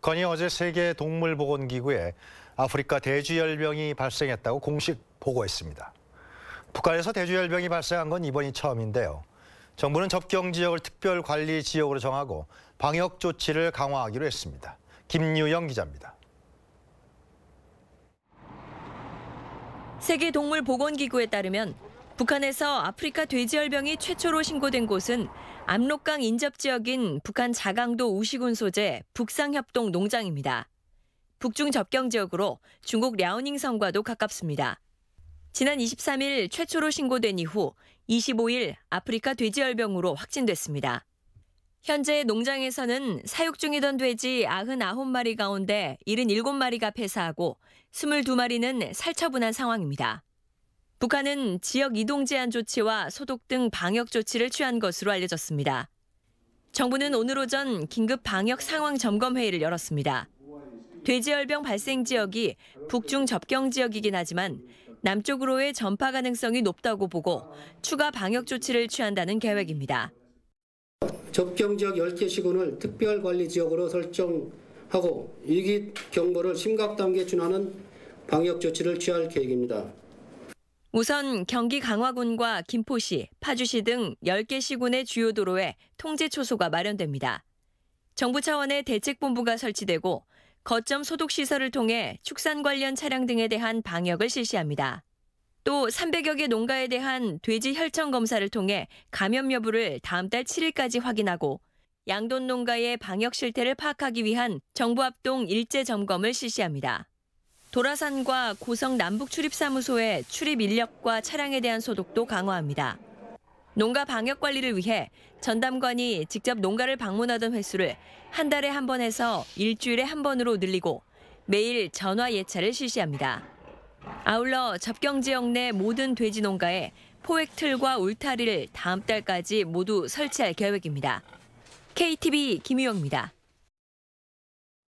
북한이 어제 세계 동물보건기구에 아프리카 대주열병이 발생했다고 공식 보고했습니다. 북한에서 대주열병이 발생한 건 이번이 처음인데요. 정부는 접경 지역을 특별 관리 지역으로 정하고 방역 조치를 강화하기로 했습니다. 김유영 기자입니다. 세계동물보건기구에 따르면 북한에서 아프리카 돼지열병이 최초로 신고된 곳은 압록강 인접 지역인 북한 자강도 우시군 소재 북상협동 농장입니다. 북중 접경 지역으로 중국 랴오닝 성과도 가깝습니다. 지난 23일 최초로 신고된 이후 25일 아프리카 돼지열병으로 확진됐습니다. 현재 농장에서는 사육 중이던 돼지 99마리 가운데 77마리가 폐사하고 22마리는 살처분한 상황입니다. 북한은 지역 이동 제한 조치와 소독 등 방역 조치를 취한 것으로 알려졌습니다. 정부는 오늘 오전 긴급 방역 상황 점검 회의를 열었습니다. 돼지열병 발생 지역이 북중 접경 지역이긴 하지만 남쪽으로의 전파 가능성이 높다고 보고 추가 방역 조치를 취한다는 계획입니다. 접경 지역 10개 시군을 특별 관리 지역으로 설정하고 위기 경보를 심각 단계에 준하는 방역 조치를 취할 계획입니다. 우선 경기 강화군과 김포시, 파주시 등 10개 시군의 주요 도로에 통제 초소가 마련됩니다. 정부 차원의 대책본부가 설치되고 거점 소독 시설을 통해 축산 관련 차량 등에 대한 방역을 실시합니다. 또 300여 개 농가에 대한 돼지 혈청 검사를 통해 감염 여부를 다음 달 7일까지 확인하고 양돈 농가의 방역 실태를 파악하기 위한 정부 합동 일제 점검을 실시합니다. 도라산과 고성 남북출입사무소의 출입 인력과 차량에 대한 소독도 강화합니다. 농가 방역 관리를 위해 전담관이 직접 농가를 방문하던 횟수를 한 달에 한 번에서 일주일에 한 번으로 늘리고 매일 전화 예찰을 실시합니다. 아울러 접경 지역 내 모든 돼지 농가에 포획 틀과 울타리를 다음 달까지 모두 설치할 계획입니다. KTV 김유영입니다.